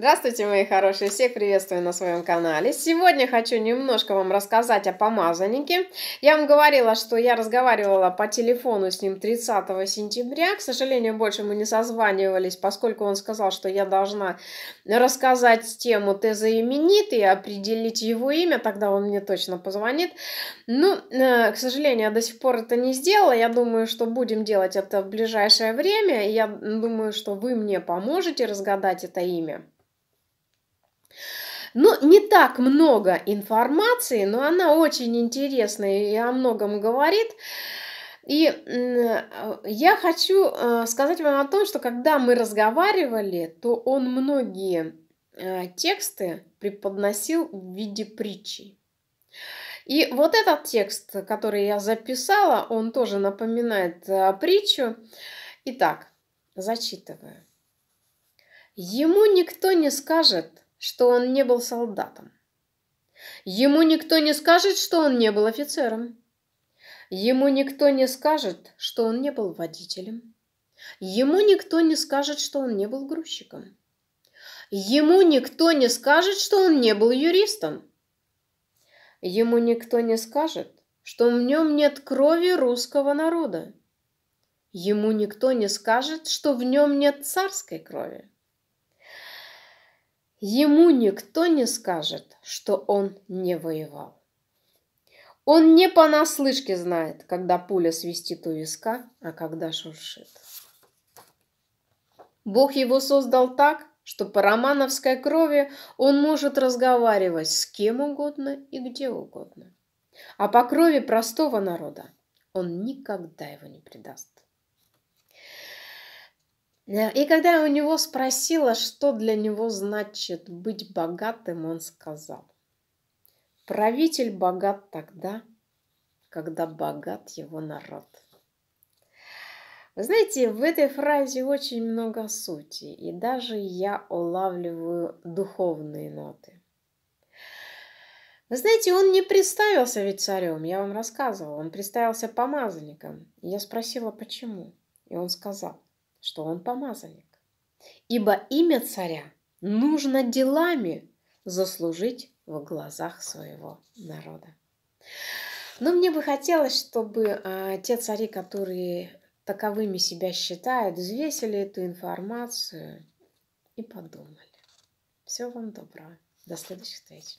Здравствуйте, мои хорошие! Всех приветствую на своем канале. Сегодня хочу немножко вам рассказать о помазаннике. Я вам говорила, что я разговаривала по телефону с ним 30 сентября. К сожалению, больше мы не созванивались, поскольку он сказал, что я должна рассказать тему и определить его имя, тогда он мне точно позвонит. Ну, э, к сожалению, я до сих пор это не сделала. Я думаю, что будем делать это в ближайшее время. Я думаю, что вы мне поможете разгадать это имя. Ну, не так много информации, но она очень интересная и о многом говорит. И я хочу э, сказать вам о том, что когда мы разговаривали, то он многие э, тексты преподносил в виде притчи. И вот этот текст, который я записала, он тоже напоминает э, притчу. Итак, зачитываю. Ему никто не скажет – что он не был солдатом. Ему никто не скажет, что он не был офицером. Ему никто не скажет, что он не был водителем. Ему никто не скажет, что он не был грузчиком. Ему никто не скажет, что он не был юристом. Ему никто не скажет, что в нем нет крови русского народа. Ему никто не скажет, что в нем нет царской крови. Ему никто не скажет, что он не воевал. Он не понаслышке знает, когда пуля свистит у виска, а когда шуршит. Бог его создал так, что по романовской крови он может разговаривать с кем угодно и где угодно. А по крови простого народа он никогда его не предаст. Э, и когда я у него спросила, что для него значит быть богатым, он сказал, правитель богат тогда, когда богат его народ. Вы знаете, в этой фразе очень много сути, и даже я улавливаю духовные ноты. Вы знаете, он не представился ведь царем, я вам рассказывала, он представился помазанником. Я спросила, почему, и он сказал, что он помазанник. Ибо имя царя нужно делами заслужить в глазах своего народа. Но мне бы хотелось, чтобы а, те цари, которые таковыми себя считают, взвесили эту информацию и подумали. Всего вам доброго. До следующих встреч.